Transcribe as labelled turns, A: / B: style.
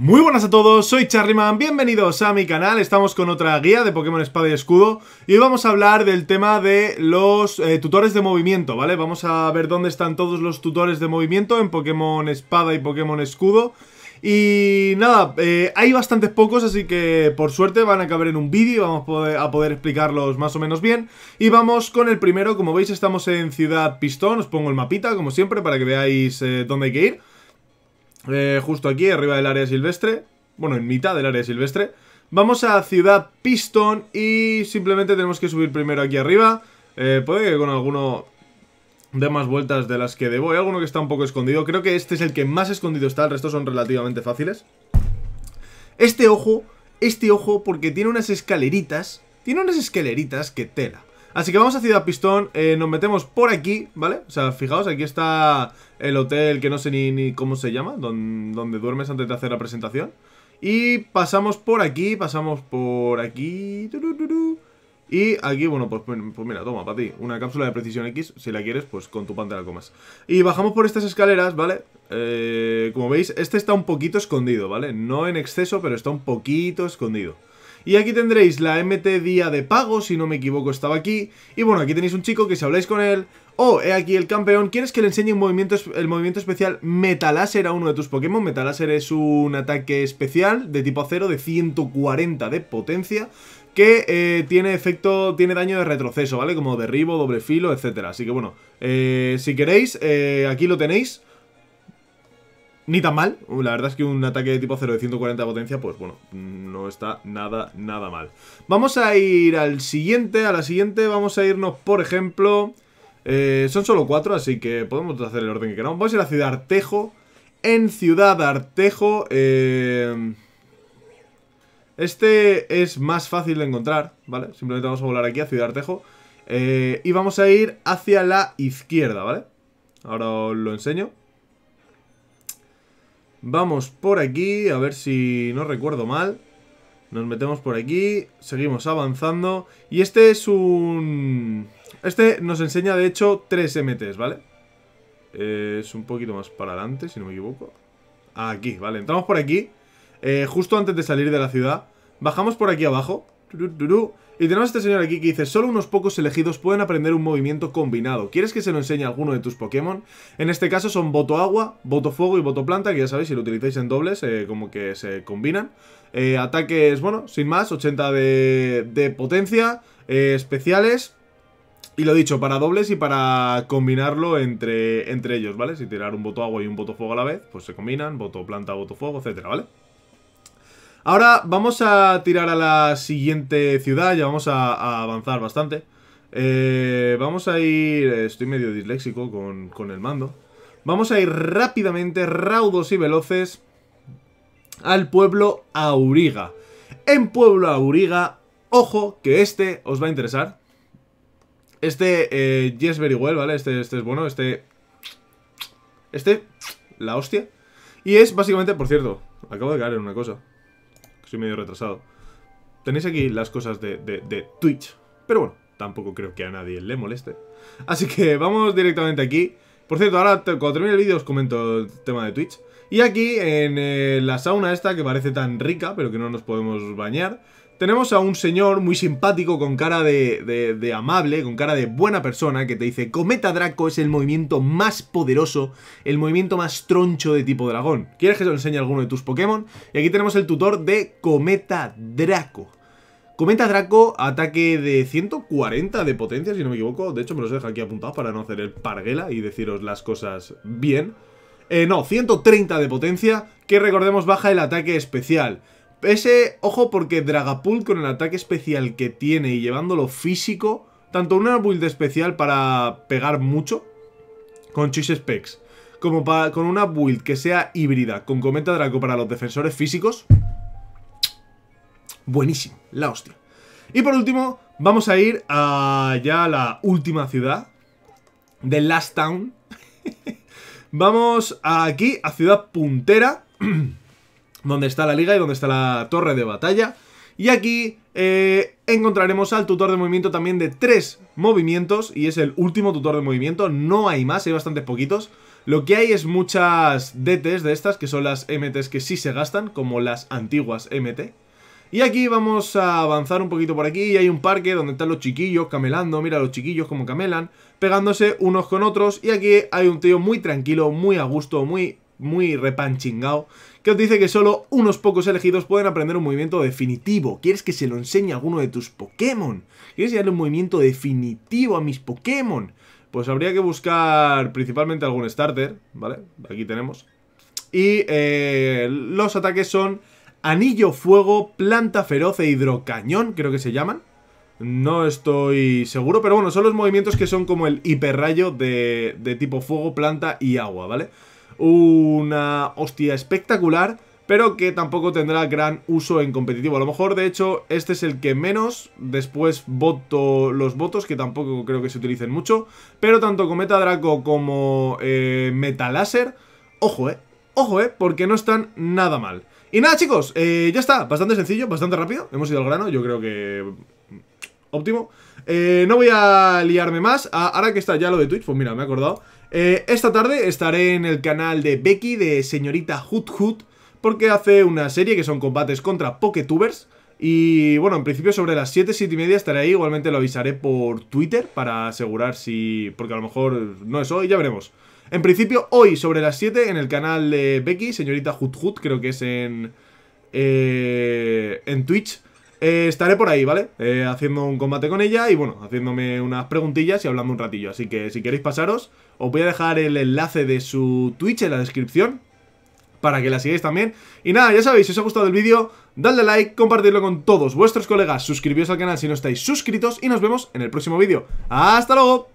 A: Muy buenas a todos, soy Charryman, bienvenidos a mi canal, estamos con otra guía de Pokémon Espada y Escudo y hoy vamos a hablar del tema de los eh, tutores de movimiento, ¿vale? Vamos a ver dónde están todos los tutores de movimiento en Pokémon Espada y Pokémon Escudo y nada, eh, hay bastantes pocos, así que por suerte van a caber en un vídeo y vamos a poder, explicarlos más o menos bien. Y vamos con el primero, como veis estamos en Ciudad Pistón, os pongo el mapita como siempre para que veáis eh, dónde hay que ir. Eh, justo aquí, arriba del área silvestre, bueno, en mitad del área silvestre. Vamos a Ciudad Piston y simplemente tenemos que subir primero aquí arriba. Eh, puede que con alguno De más vueltas de las que debo. alguno que está un poco escondido. Creo que este es el que más escondido está. El resto son relativamente fáciles. Este ojo, este ojo, porque tiene unas escaleritas. Tiene unas escaleritas que tela. Así que vamos a Ciudad Pistón, eh, nos metemos por aquí, ¿vale? O sea, fijaos, aquí está el hotel que no sé ni, cómo se llama, donde, duermes antes de hacer la presentación. Y pasamos por aquí, pasamos por aquí... Y aquí, bueno, pues, pues, pues, mira, toma, para ti, una cápsula de precisión X, si la quieres, pues con tu pan te la comas. Y bajamos por estas escaleras, ¿vale? Eh, como veis, este está un poquito escondido, ¿vale? No en exceso, pero está un poquito escondido. Y aquí tendréis la MT día de pago, si no me equivoco estaba aquí. Y bueno, aquí tenéis un chico que si habláis con él... Oh, he aquí el campeón. ¿Quieres que le enseñe un movimiento, el movimiento especial Metalaser a uno de tus Pokémon? Metalaser es un ataque especial de tipo acero de 140 de potencia que eh, tiene efecto, tiene daño de retroceso, ¿vale? Como derribo, doble filo, etcétera. Así que bueno, eh, si queréis, eh, aquí lo tenéis ni tan mal. La verdad es que un ataque de tipo 0 de 140 de potencia, pues bueno, no está nada, nada mal. Vamos a ir al siguiente, a la siguiente. Vamos a irnos, por ejemplo... Eh, son solo cuatro, así que podemos hacer el orden que queramos. Vamos a ir a Ciudad Artejo. En Ciudad Artejo... Eh, este es más fácil de encontrar, ¿vale? Simplemente vamos a volar aquí a Ciudad Artejo. Eh, y vamos a ir hacia la izquierda, ¿vale? Ahora os lo enseño. Vamos por aquí, a ver si no recuerdo mal. Nos metemos por aquí, seguimos avanzando. Y este es un... Este nos enseña, de hecho, 3 MTs, ¿vale? es un poquito más para adelante, si no me equivoco. Aquí, vale, entramos por aquí. Eh, justo antes de salir de la ciudad. Bajamos por aquí abajo. Y tenemos a este señor aquí que dice, solo unos pocos elegidos pueden aprender un movimiento combinado. ¿Quieres que se lo enseñe a alguno de tus Pokémon? En este caso son Voto Agua, Voto Fuego y Voto Planta, que ya sabéis, si lo utilizáis en dobles, eh, como que se combinan. Eh, ataques, bueno, sin más, 80 de, potencia, eh, especiales... Y lo dicho, para dobles y para combinarlo entre, entre ellos, ¿vale? Si tirar un voto agua y un voto fuego a la vez, pues se combinan, voto planta, voto fuego, etcétera, ¿vale? Ahora vamos a tirar a la siguiente ciudad, ya vamos a, avanzar bastante. Eh, vamos a ir... Estoy medio disléxico con, el mando. Vamos a ir rápidamente, raudos y veloces, al pueblo Auriga. En pueblo Auriga, ojo, que este os va a interesar. Este eh, yes very well, ¿vale? Este, este es bueno, este... Este, la hostia. Y es básicamente, por cierto, acabo de caer en una cosa soy medio retrasado. Tenéis aquí las cosas de, de, Twitch. Pero bueno, tampoco creo que a nadie le moleste. Así que vamos directamente aquí. Por cierto, ahora cuando termine el vídeo os comento el tema de Twitch. Y aquí, en eh, la sauna esta que parece tan rica, pero que no nos podemos bañar, tenemos a un señor muy simpático, con cara de, amable, con cara de buena persona, que te dice, Cometa Draco es el movimiento más poderoso, el movimiento más troncho de tipo dragón. ¿Quieres que os enseñe alguno de tus Pokémon? Y aquí tenemos el tutor de Cometa Draco. Cometa Draco, ataque de 140 de potencia, si no me equivoco. De hecho, me los dejo aquí apuntados para no hacer el parguela y deciros las cosas bien. Eh, no, 130 de potencia, que recordemos baja el ataque especial. Ese, ojo, porque Dragapult con el ataque especial que tiene y llevándolo físico, tanto una build especial para pegar mucho con Cheese Specs, como con una build que sea híbrida con Cometa Draco para los defensores físicos, buenísimo, la hostia. Y por último, vamos a ir a ya la última ciudad, de Last Town. vamos aquí, a Ciudad Puntera. donde está la liga y donde está la torre de batalla. Y aquí eh, encontraremos al tutor de movimiento también de tres movimientos y es el último tutor de movimiento, no hay más, hay bastantes poquitos. Lo que hay es muchas DTs de estas, que son las MTs que sí se gastan, como las antiguas MT. Y aquí vamos a avanzar un poquito por aquí y hay un parque donde están los chiquillos camelando, mira los chiquillos como camelan, pegándose unos con otros y aquí hay un tío muy tranquilo, muy a gusto, muy muy repanchingado que os dice que solo unos pocos elegidos pueden aprender un movimiento definitivo. ¿Quieres que se lo enseñe a alguno de tus Pokémon? ¿Quieres darle un movimiento definitivo a mis Pokémon? Pues habría que buscar principalmente algún starter, ¿vale? Aquí tenemos. Y eh, los ataques son Anillo Fuego, Planta Feroz e Hidrocañón, creo que se llaman. No estoy seguro, pero bueno, son los movimientos que son como el hiperrayo de, tipo fuego, planta y agua, ¿vale? vale una hostia espectacular, pero que tampoco tendrá gran uso en competitivo. A lo mejor, de hecho, este es el que menos, después voto los votos, que tampoco creo que se utilicen mucho, pero tanto Meta Draco como eh, Meta Láser ojo, eh, ojo, eh, porque no están nada mal. Y nada, chicos, eh, ya está, bastante sencillo, bastante rápido, hemos ido al grano, yo creo que... óptimo. Eh, no voy a liarme más, ah, ahora que está ya lo de Twitch, pues mira, me he acordado... Eh, esta tarde estaré en el canal de Becky de señorita Hut porque hace una serie que son combates contra Poketubers y bueno, en principio sobre las 7, 7 y media estaré ahí, igualmente lo avisaré por Twitter para asegurar si... porque a lo mejor no es hoy, ya veremos. En principio hoy sobre las 7 en el canal de Becky, señorita Hut creo que es en... Eh, en Twitch eh, estaré por ahí, ¿vale? Eh, haciendo un combate con ella y bueno, haciéndome unas preguntillas y hablando un ratillo. Así que si queréis pasaros, os voy a dejar el enlace de su Twitch en la descripción para que la sigáis también. Y nada, ya sabéis, si os ha gustado el vídeo, dadle like, compartidlo con todos vuestros colegas, suscribíos al canal si no estáis suscritos y nos vemos en el próximo vídeo. ¡Hasta luego!